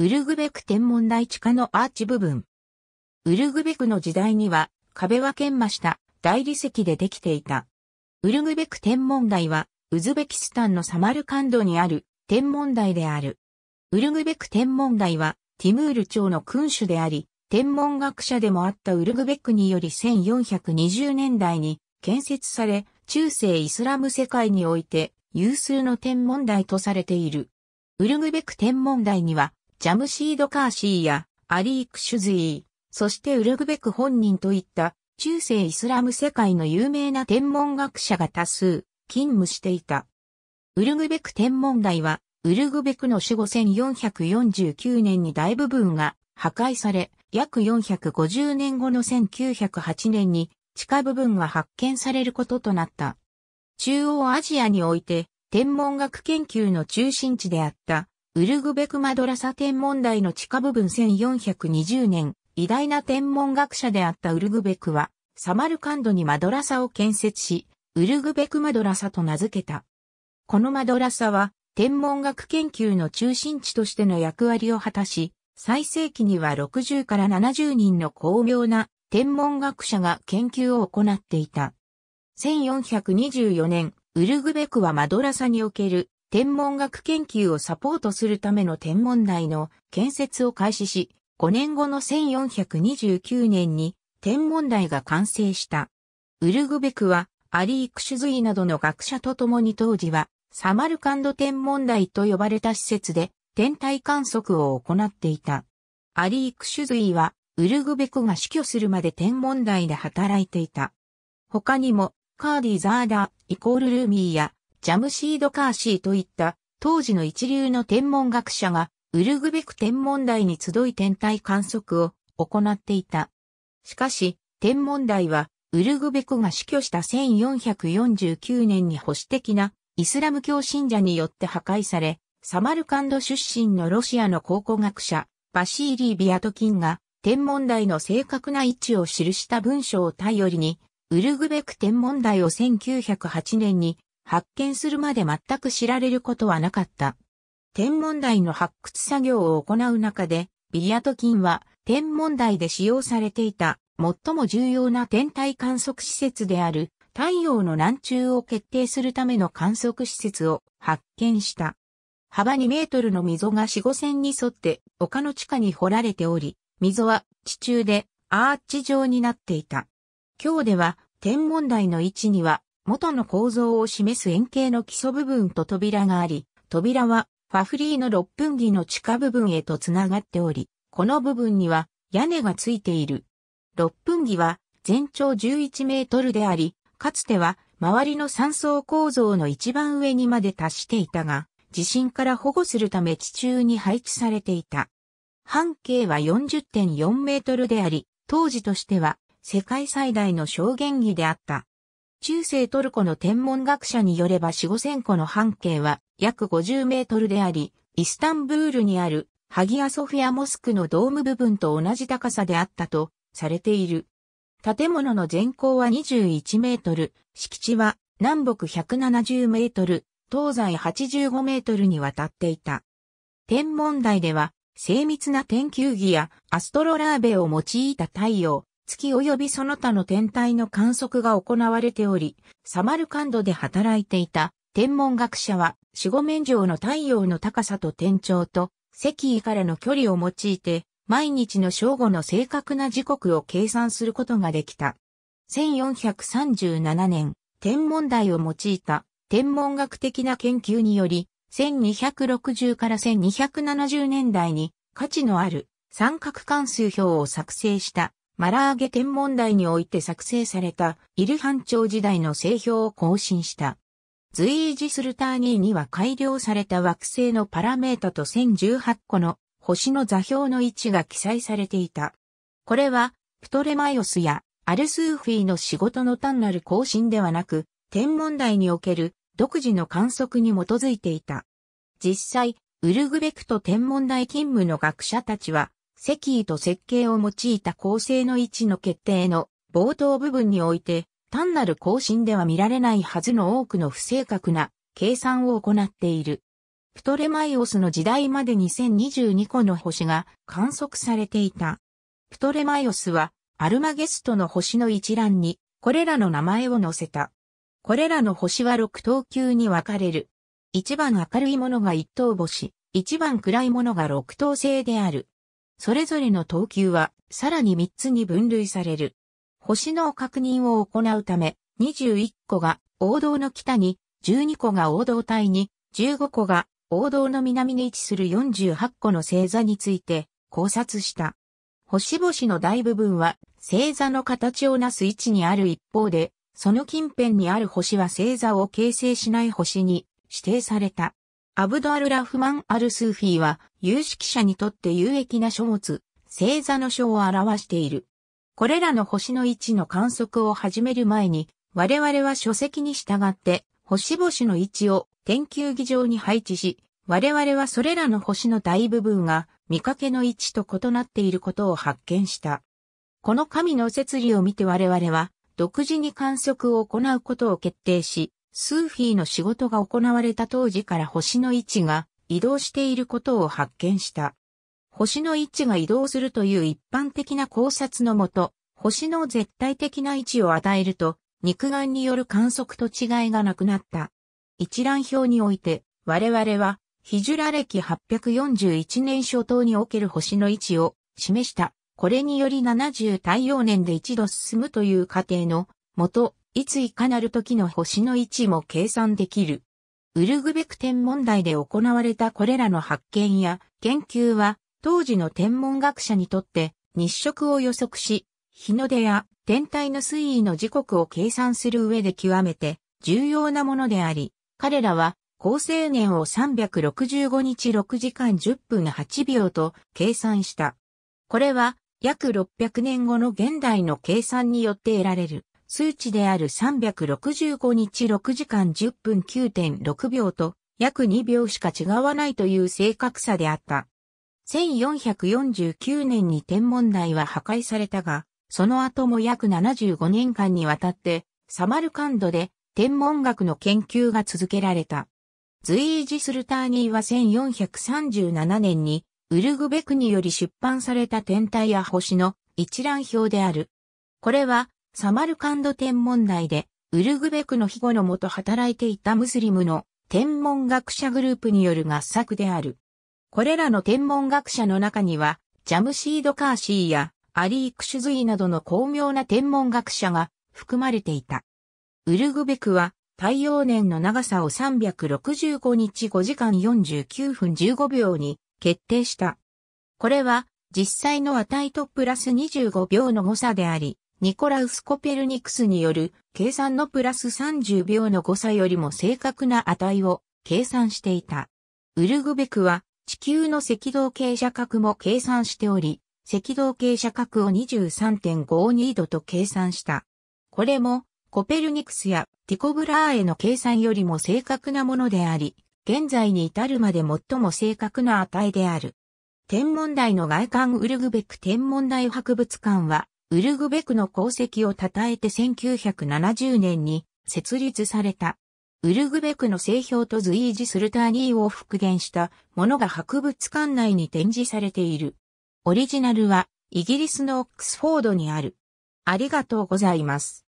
ウルグベク天文台地下のアーチ部分。ウルグベクの時代には壁は研磨した大理石でできていた。ウルグベク天文台はウズベキスタンのサマルカンドにある天文台である。ウルグベク天文台はティムール朝の君主であり、天文学者でもあったウルグベックにより1420年代に建設され、中世イスラム世界において有数の天文台とされている。ウルグベック天文台にはジャムシード・カーシーやアリーク・シュズイー、そしてウルグベク本人といった中世イスラム世界の有名な天文学者が多数勤務していた。ウルグベク天文台はウルグベクの死後1449年に大部分が破壊され、約450年後の1908年に地下部分が発見されることとなった。中央アジアにおいて天文学研究の中心地であったウルグベクマドラサ天文台の地下部分1420年、偉大な天文学者であったウルグベクは、サマルカンドにマドラサを建設し、ウルグベクマドラサと名付けた。このマドラサは、天文学研究の中心地としての役割を果たし、最盛期には60から70人の巧妙な天文学者が研究を行っていた。1424年、ウルグベクはマドラサにおける天文学研究をサポートするための天文台の建設を開始し、5年後の1429年に天文台が完成した。ウルグベクはアリー・クシュズイなどの学者と共に当時はサマルカンド天文台と呼ばれた施設で天体観測を行っていた。アリー・クシュズイはウルグベクが死去するまで天文台で働いていた。他にもカーディ・ザーダ、イコール・ルーミーやジャムシード・カーシーといった当時の一流の天文学者がウルグベク天文台に集い天体観測を行っていた。しかし、天文台はウルグベクが死去した1449年に保守的なイスラム教信者によって破壊され、サマルカンド出身のロシアの考古学者、バシーリー・ビアトキンが天文台の正確な位置を記した文章を頼りに、ウルグベク天文台を1908年に発見するまで全く知られることはなかった。天文台の発掘作業を行う中で、ビリアト菌は天文台で使用されていた最も重要な天体観測施設である太陽の南中を決定するための観測施設を発見した。幅2メートルの溝が四五線に沿って丘の地下に掘られており、溝は地中でアーチ状になっていた。今日では天文台の位置には元の構造を示す円形の基礎部分と扉があり、扉はファフリーの六分離の地下部分へと繋がっており、この部分には屋根がついている。六分離は全長11メートルであり、かつては周りの三層構造の一番上にまで達していたが、地震から保護するため地中に配置されていた。半径は40.4メートルであり、当時としては世界最大の小言儀であった。中世トルコの天文学者によれば四五千個の半径は約50メートルであり、イスタンブールにあるハギアソフィアモスクのドーム部分と同じ高さであったとされている。建物の全高は21メートル、敷地は南北170メートル、東西85メートルにわたっていた。天文台では精密な天球儀やアストロラーベを用いた太陽、月及びその他の天体の観測が行われており、サマルカンドで働いていた天文学者は、四五面上の太陽の高さと天頂と、石位からの距離を用いて、毎日の正午の正確な時刻を計算することができた。1437年、天文台を用いた天文学的な研究により、1260から1270年代に価値のある三角関数表を作成したマラーゲ天文台において作成されたイルハン朝時代の製表を更新した。随時するターニーには改良された惑星のパラメータと1018個の星の座標の位置が記載されていた。これは、プトレマイオスやアルスーフィーの仕事の単なる更新ではなく、天文台における独自の観測に基づいていた。実際、ウルグベクト天文台勤務の学者たちは、石位と設計を用いた構成の位置の決定の冒頭部分において、単なる更新では見られないはずの多くの不正確な計算を行っている。プトレマイオスの時代まで2022個の星が観測されていた。プトレマイオスはアルマゲストの星の一覧にこれらの名前を載せた。これらの星は6等級に分かれる。一番明るいものが1等星、一番暗いものが6等星である。それぞれの等級はさらに3つに分類される。星の確認を行うため、21個が王道の北に、12個が王道帯に、15個が王道の南に位置する48個の星座について考察した。星々の大部分は星座の形をなす位置にある一方で、その近辺にある星は星座を形成しない星に指定された。アブドアルラフマン・アルスーフィーは有識者にとって有益な書物、星座の書を表している。これらの星の位置の観測を始める前に、我々は書籍に従って星々の位置を天球儀上に配置し、我々はそれらの星の大部分が見かけの位置と異なっていることを発見した。この神の摂理を見て我々は独自に観測を行うことを決定し、スーフィーの仕事が行われた当時から星の位置が移動していることを発見した。星の位置が移動するという一般的な考察のもと、星の絶対的な位置を与えると、肉眼による観測と違いがなくなった。一覧表において、我々は、ヒジュラ歴841年初頭における星の位置を示した。これにより70太陽年で一度進むという過程のもと、いついかなる時の星の位置も計算できる。ウルグベク天文台で行われたこれらの発見や研究は当時の天文学者にとって日食を予測し、日の出や天体の推移の時刻を計算する上で極めて重要なものであり、彼らは高青年を365日6時間10分8秒と計算した。これは約600年後の現代の計算によって得られる数値である365日6時間10分9.6秒と約2秒しか違わないという正確さであった。1449年に天文台は破壊されたが、その後も約75年間にわたって、サマルカンドで天文学の研究が続けられた。随時スルターニーは1437年に、ウルグベクにより出版された天体や星の一覧表である。これはサマルカンド天文台で、ウルグベクの庇護のもと働いていたムスリムの天文学者グループによる合作である。これらの天文学者の中には、ジャムシード・カーシーやアリー・クシュズイなどの巧妙な天文学者が含まれていた。ウルグベクは太陽年の長さを365日5時間49分15秒に決定した。これは実際の値とプラス25秒の誤差であり、ニコラウス・コペルニクスによる計算のプラス30秒の誤差よりも正確な値を計算していた。ウルグベクは地球の赤道傾斜角も計算しており、赤道傾斜角を23.52度と計算した。これもコペルニクスやティコブラーへの計算よりも正確なものであり、現在に至るまで最も正確な値である。天文台の外観ウルグベク天文台博物館は、ウルグベクの功績を称えて1970年に設立された。ウルグベクの製氷と随時するターニーを復元したものが博物館内に展示されている。オリジナルはイギリスのオックスフォードにある。ありがとうございます。